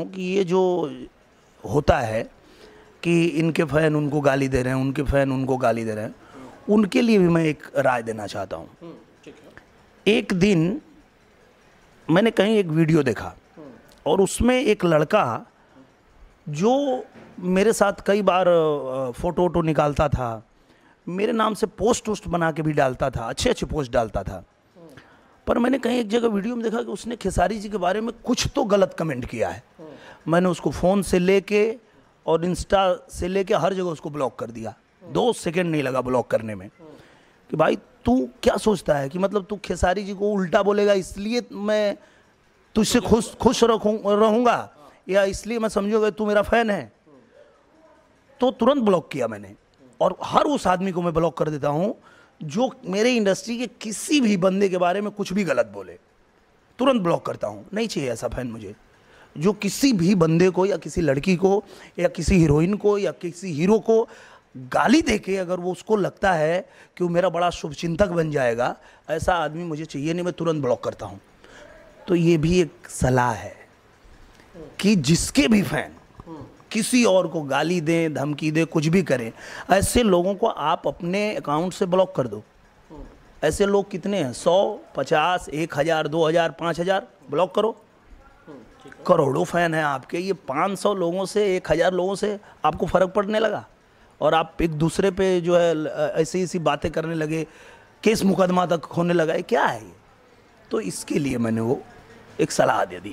कि ये जो होता है कि इनके फैन उनको गाली दे रहे हैं उनके फैन उनको गाली दे रहे हैं उनके लिए भी मैं एक राय देना चाहता हूँ हम्म, एक दिन मैंने कहीं एक वीडियो देखा हम्म। और उसमें एक लड़का जो मेरे साथ कई बार फ़ोटो वोटो निकालता था मेरे नाम से पोस्ट वोस्ट बना के भी डालता था अच्छे अच्छे पोस्ट डालता था हम्म। पर मैंने कहीं एक जगह वीडियो में देखा कि उसने खेसारी जी के बारे में कुछ तो गलत कमेंट किया है मैंने उसको फ़ोन से लेके और इंस्टा से लेके हर जगह उसको ब्लॉक कर दिया दो सेकेंड नहीं लगा ब्लॉक करने में कि भाई तू क्या सोचता है कि मतलब तू खेसारी जी को उल्टा बोलेगा इसलिए मैं तुझसे खुश खुश रखूँ रहूँगा या इसलिए मैं समझूँगा तू मेरा फ़ैन है तो तुरंत ब्लॉक किया मैंने और हर उस आदमी को मैं ब्लॉक कर देता हूँ जो मेरे इंडस्ट्री के किसी भी बंदे के बारे में कुछ भी गलत बोले तुरंत ब्लॉक करता हूँ नहीं चाहिए ऐसा फैन मुझे जो किसी भी बंदे को या किसी लड़की को या किसी हीरोइन को या किसी हीरो को गाली दे के अगर वो उसको लगता है कि वो मेरा बड़ा शुभचिंतक बन जाएगा ऐसा आदमी मुझे चाहिए नहीं मैं तुरंत ब्लॉक करता हूँ तो ये भी एक सलाह है कि जिसके भी फैन किसी और को गाली दें धमकी दें कुछ भी करें ऐसे लोगों को आप अपने अकाउंट से ब्लॉक कर दो ऐसे लोग कितने हैं सौ पचास एक हज़ार दो हज़ार पाँच हज़ार ब्लॉक करो करोड़ों फैन हैं आपके ये 500 लोगों से एक हज़ार लोगों से आपको फ़र्क पड़ने लगा और आप एक दूसरे पे जो है ऐसी ऐसी बातें करने लगे केस मुकदमा तक होने लगा है क्या है ये तो इसके लिए मैंने वो एक सलाह दे दी